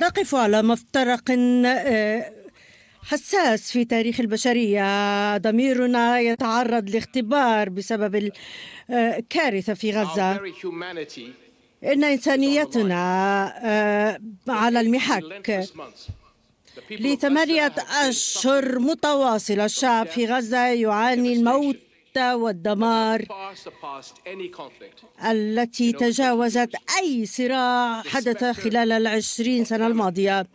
نقف على مفترق آه، حساس في تاريخ البشرية ضميرنا يتعرض لاختبار بسبب الكارثة آه، في غزة إن إنسانيتنا آه، على المحك لثمانية أشهر متواصلة الشعب في غزة يعاني الموت الشتى والدمار التي تجاوزت أي صراع حدث خلال العشرين سنة الماضية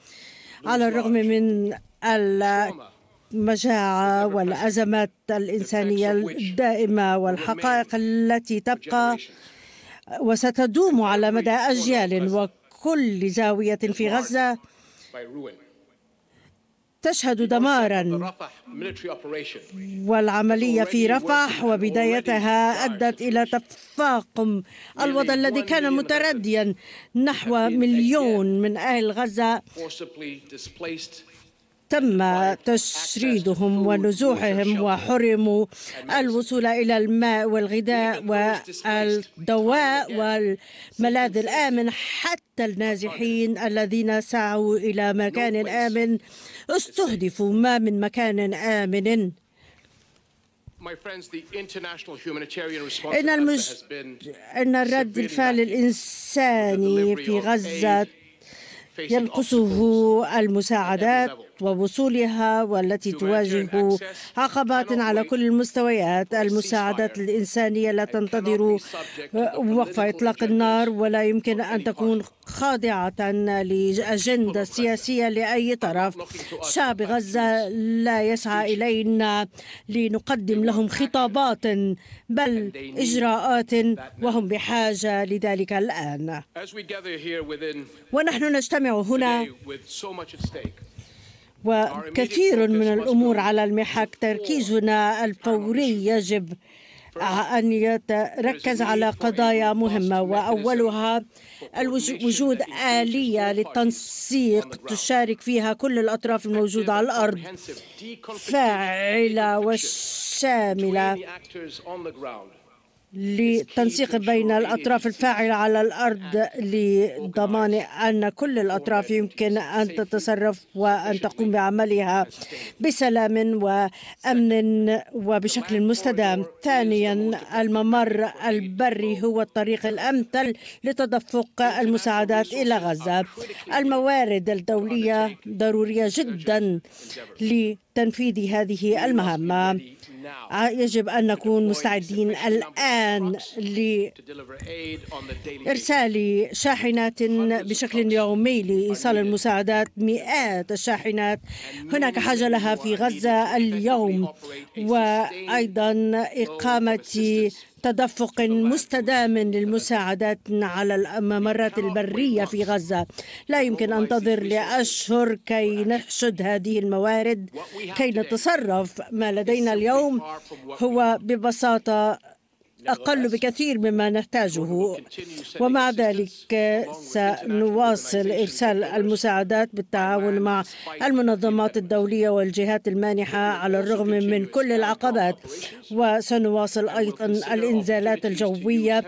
على الرغم من المجاعة والأزمات الإنسانية الدائمة والحقائق التي تبقى وستدوم على مدى أجيال وكل زاوية في غزة تشهد دمارا والعملية في رفح وبدايتها أدت إلى تفاقم الوضع الذي كان مترديا نحو مليون من أهل غزة تم تشريدهم ونزوحهم وحرموا الوصول إلى الماء والغذاء والدواء والملاذ الآمن حتى النازحين الذين سعوا إلى مكان آمن استهدفوا ما من مكان آمن إن, المج... إن الرد الفعل الإنساني في غزة ينقصه المساعدات ووصولها والتي تواجه عقبات على كل المستويات المساعدات الإنسانية لا تنتظر وقف إطلاق النار ولا يمكن أن تكون خاضعة لأجندة سياسية لأي طرف شعب غزة لا يسعى إلينا لنقدم لهم خطابات بل إجراءات وهم بحاجة لذلك الآن ونحن نجتمع هنا وكثير من الأمور على المحك تركيزنا الفوري يجب أن يتركز على قضايا مهمة وأولها وجود آلية للتنسيق تشارك فيها كل الأطراف الموجودة على الأرض فاعلة وشاملة للتنسيق بين الأطراف الفاعلة على الأرض لضمان أن كل الأطراف يمكن أن تتصرف وأن تقوم بعملها بسلام وأمن وبشكل مستدام ثانيا الممر البري هو الطريق الأمثل لتدفق المساعدات إلى غزة الموارد الدولية ضرورية جدا لتنفيذ هذه المهمة آه، يجب أن نكون مستعدين الآن لإرسال شاحنات بشكل يومي لإيصال المساعدات مئات الشاحنات هناك حاجة لها في غزة اليوم وأيضا إقامة تدفق مستدام للمساعدات على الممرات البرية في غزة لا يمكن أنتظر لأشهر كي نحشد هذه الموارد كي نتصرف ما لدينا اليوم هو ببساطة أقل بكثير مما نحتاجه ومع ذلك سنواصل إرسال المساعدات بالتعاون مع المنظمات الدولية والجهات المانحة على الرغم من كل العقبات وسنواصل أيضا الإنزالات الجوية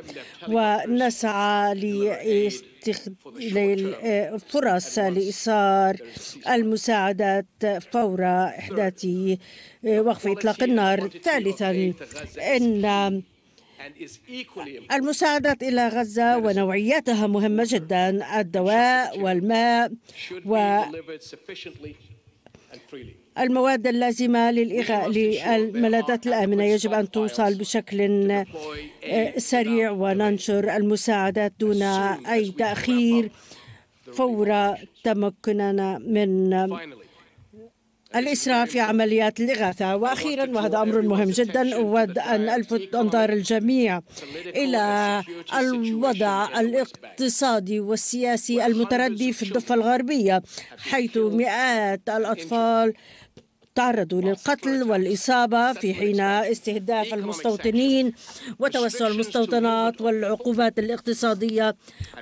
ونسعى للفرص فرص لإيصال المساعدات فور إحداث وقف إطلاق النار ثالثا إن المساعدات إلى غزة ونوعيتها مهمة جدا الدواء والماء و المواد اللازمة للإغاء للملاذات الآمنة يجب أن توصل بشكل آه، سريع وننشر المساعدات دون أي تأخير فور تمكننا من الإسراف في عمليات الإغاثة وأخيرا وهذا أمر مهم جدا أود أن ألفت أنظار الجميع إلى الوضع الاقتصادي والسياسي المتردي في الضفة الغربية حيث مئات الأطفال تعرضوا للقتل والإصابة في حين استهداف المستوطنين وتوسع المستوطنات والعقوبات الاقتصادية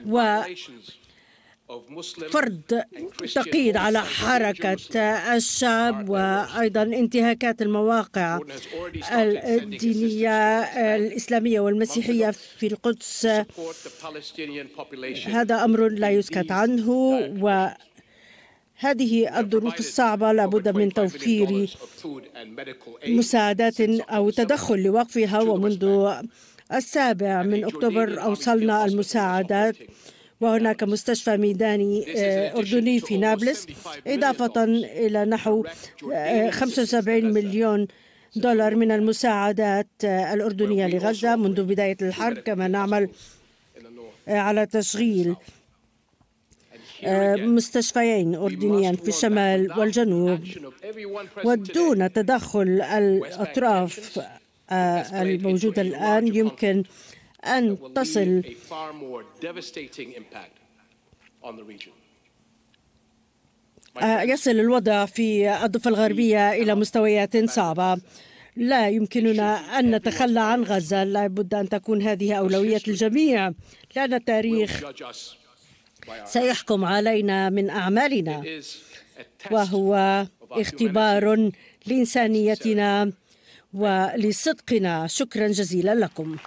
و فرض تقييد على حركة الشعب وأيضا انتهاكات المواقع الدينية الإسلامية والمسيحية في القدس هذا أمر لا يسكت عنه و هذه الظروف الصعبة لابد من توفير مساعدات أو تدخل لوقفها ومنذ السابع من أكتوبر أوصلنا المساعدات وهناك مستشفى ميداني آه، أردني في نابلس إضافة إلى نحو 75 آه، مليون دولار من المساعدات آه، الأردنية لغزة منذ بداية الحرب كما نعمل على تشغيل مستشفيين أردنيا في الشمال والجنوب ودون تدخل الأطراف الموجودة الآن يمكن أن تصل آه، يصل الوضع في الضفة الغربية إلى مستويات صعبة لا يمكننا أن نتخلى عن غزة لا بد أن تكون هذه أولوية الجميع لأن التاريخ سيحكم علينا من أعمالنا وهو اختبار لإنسانيتنا ولصدقنا شكرا جزيلا لكم